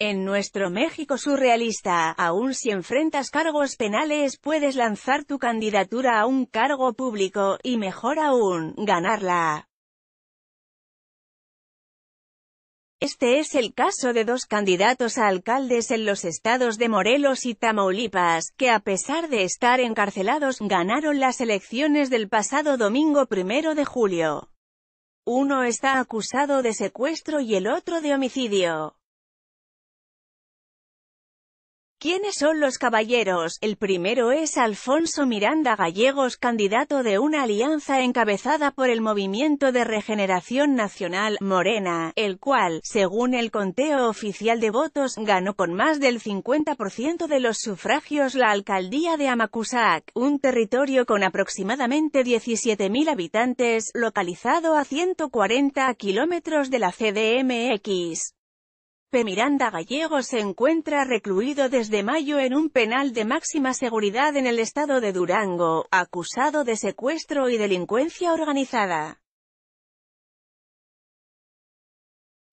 En nuestro México surrealista, aún si enfrentas cargos penales puedes lanzar tu candidatura a un cargo público, y mejor aún, ganarla. Este es el caso de dos candidatos a alcaldes en los estados de Morelos y Tamaulipas, que a pesar de estar encarcelados, ganaron las elecciones del pasado domingo primero de julio. Uno está acusado de secuestro y el otro de homicidio. ¿Quiénes son los caballeros? El primero es Alfonso Miranda Gallegos, candidato de una alianza encabezada por el Movimiento de Regeneración Nacional, Morena, el cual, según el conteo oficial de votos, ganó con más del 50% de los sufragios la alcaldía de Amacusac, un territorio con aproximadamente 17.000 habitantes, localizado a 140 kilómetros de la CDMX. Miranda Gallego se encuentra recluido desde mayo en un penal de máxima seguridad en el estado de Durango, acusado de secuestro y delincuencia organizada.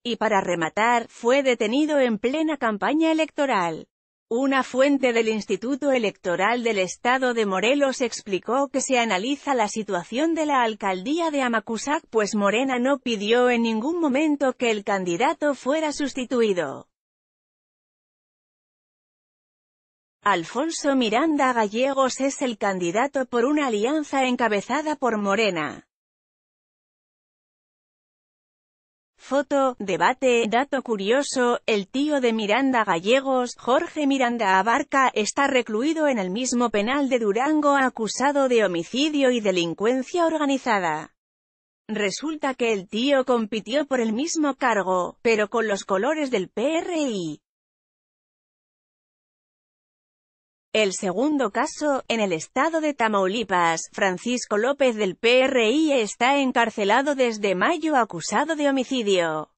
Y para rematar, fue detenido en plena campaña electoral. Una fuente del Instituto Electoral del Estado de Morelos explicó que se analiza la situación de la alcaldía de Amacusac pues Morena no pidió en ningún momento que el candidato fuera sustituido. Alfonso Miranda Gallegos es el candidato por una alianza encabezada por Morena. Foto, debate, dato curioso, el tío de Miranda Gallegos, Jorge Miranda Abarca, está recluido en el mismo penal de Durango acusado de homicidio y delincuencia organizada. Resulta que el tío compitió por el mismo cargo, pero con los colores del PRI. El segundo caso, en el estado de Tamaulipas, Francisco López del PRI está encarcelado desde mayo acusado de homicidio.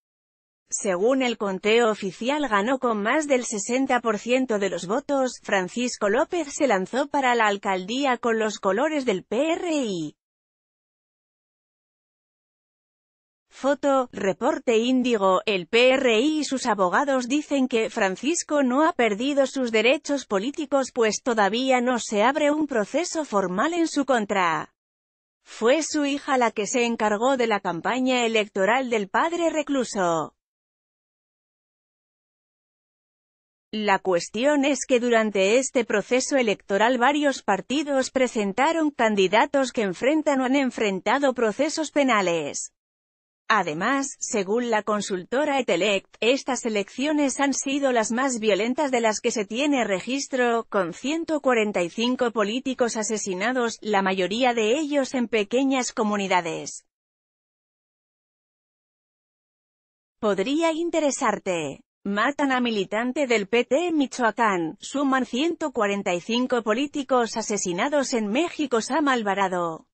Según el conteo oficial ganó con más del 60% de los votos, Francisco López se lanzó para la alcaldía con los colores del PRI. Foto, Reporte Índigo, el PRI y sus abogados dicen que Francisco no ha perdido sus derechos políticos pues todavía no se abre un proceso formal en su contra. Fue su hija la que se encargó de la campaña electoral del padre recluso. La cuestión es que durante este proceso electoral varios partidos presentaron candidatos que enfrentan o han enfrentado procesos penales. Además, según la consultora Etelect, estas elecciones han sido las más violentas de las que se tiene registro, con 145 políticos asesinados, la mayoría de ellos en pequeñas comunidades. Podría interesarte. Matan a militante del PT en Michoacán, suman 145 políticos asesinados en México Sam Alvarado.